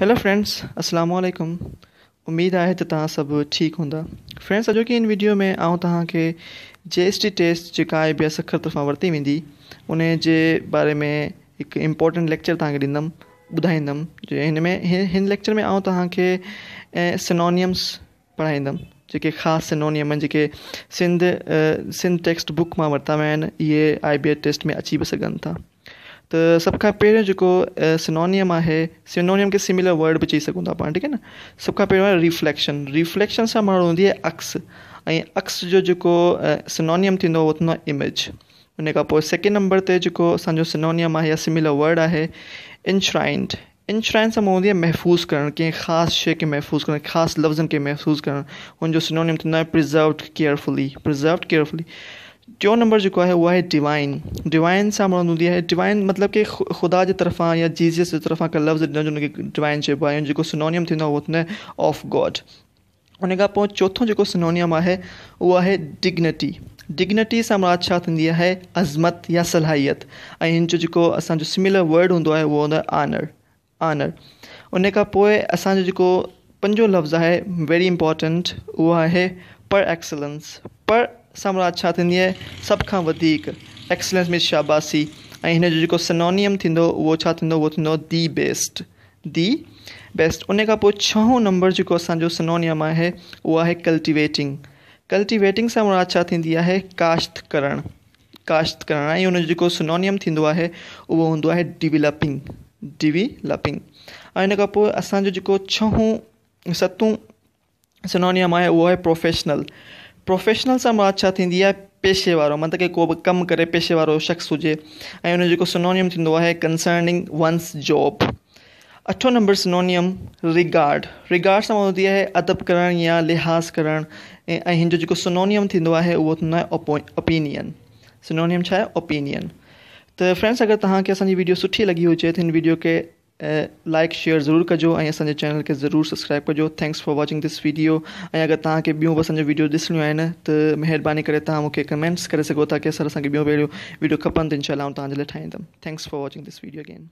hello friends असलकु उमेदु आहे त तव्हां सभु ठीकु हूंदा फ्रैंड्स अॼोकी हिन वीडियो में आउं तव्हांखे जे एस टी टेस्ट जेका आई बी एस अखर तरफां वरिती वेंदी उन जे बारे में हिकु इम्पोर्टेंट लेक्चर तव्हांखे ॾींदुमि ॿुधाईंदुमि जे हिन में हिन हिन लेक्चर में तव्हांखे ऐं सनोनियम्स पढ़ाईंदुमि जेके ख़ासि सिनोनियम आहिनि जेके सिंध सिंध टेक्स्ट बुक मां वरिता विया आहिनि इहे आई बी एस टेस्ट में अची बि सघनि था त सभ खां पहिरियों जेको सिनोनियम आहे सिनोनियम खे सिमिलर वर्ड बि चई सघूं था पाण ठीकु आहे न सभ खां पहिरियों आहे रिफ्लेक्शन रिफ्लेक्शन सां माण्हू हूंदी आहे अक्स ऐं अक्स जो जेको सिनोनियम थींदो आहे उहो थींदो आहे इमेज उन खां पोइ सेकेंड नंबर ते जेको असांजो सिनोनियम आहे या सिमिलर वर्ड आहे इंश्राइंड इंश्राइंड सां मूं हूंदी आहे महफ़ूज़ करणु कंहिं ख़ासि शइ खे महफ़ूज़ करणु ख़ासि लफ़्ज़नि खे महफ़ूज़ करणु हुनजो सिनोनियम थींदो आहे प्रिज़र्व केयरफुली प्रिज़र्व केयरफुली चौथा नंबर जो है हुआ है डिवाइन डिवाइन से हमारा नू है डिवाइन मतलब कि खुदा के तरफा या जीजस की तरफा का लफ्ज़ जो डिवाइन शेप आहे जेको सिनोनियम थींदो आहे उहो ऑफ गॉड उन खां जो चोथों जेको सिनोनियम है उहो आहे डिग्निटी डिग्निटी से मुराद छा थींदी आहे अज़मत या सलाहियत ऐं हिन जो असो सिमिलर वर्ड हूंदो आहे आनर आनर उन असो जो असांजो पंजो लफ़्ज़ है वेरी इंपॉर्टेंट वह है पर एक्सलेंस पर साम्राच्छादिन है सब खां एक्सलेंस में शाबासी इन जो सनोनियम थो वो छा थींदो दी बेस्ट दी बेस्ट उन खां छहों नंबर जो असो सनोनियम है वह है कल्टिवेटिंग कल्टिवेटिंग से मुराद है काश्त करणु काश्त करणु उनको सनोनियम थींदो आहे उहो हूंदो डिवलपिंग डिविलपिंग डिविलपिंग ऐं हिन खां छहों सतों सनोनियम है वो है प्रोफेशनल प्रोफेशनल सां मुराद छा थींदी आहे पेशे वारो मतिलबु की को बि कमु करे पेशे वारो शख़्स हुजे ऐं उनजो जेको सिनोनियम थींदो आहे कंसर्निंग वंस जॉब अठो नंबर सिनोनियम रिगार्ड रिगार्ड सां हूंदी आहे अदब करणु या लिहाज़ करणु ऐं हिन जो जेको सनोनियम थींदो आहे उहो थींदो आहे ओपो ओपिनियन सिनोनियम छा आहे ओपिनियन त फ्रेंड्स अगरि तव्हांखे असांजी वीडियो सुठी लॻी हुजे त हिन वीडियो खे लाइक शेयर ज़रूरु कजो ऐं असांजे चैनल खे ज़रूरु सब्सक्राइब कजो thanks for watching this video ऐं अगरि तव्हांखे ॿियूं असांजो वीडियो ॾिसणियूं आहिनि त महिरबानी करे तव्हां मूंखे कमेंट्स करे सघो था की सर असांखे ॿियो वीडियो खपनि त इनशाला मां तव्हांजे लाइ ठाहींदुमि thanks for watching this video again